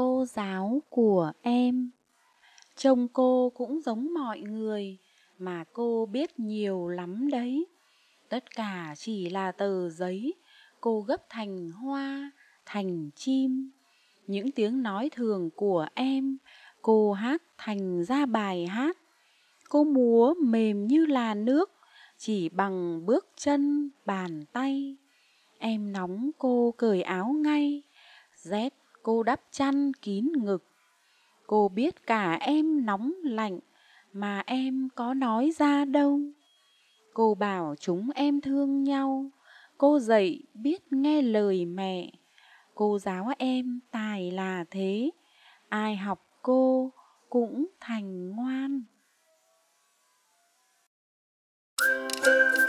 cô giáo của em trông cô cũng giống mọi người mà cô biết nhiều lắm đấy tất cả chỉ là tờ giấy cô gấp thành hoa thành chim những tiếng nói thường của em cô hát thành ra bài hát cô múa mềm như là nước chỉ bằng bước chân bàn tay em nóng cô cởi áo ngay rét cô đắp chăn kín ngực. Cô biết cả em nóng lạnh mà em có nói ra đâu. Cô bảo chúng em thương nhau, cô dạy biết nghe lời mẹ. Cô giáo em tài là thế, ai học cô cũng thành ngoan. Thank you.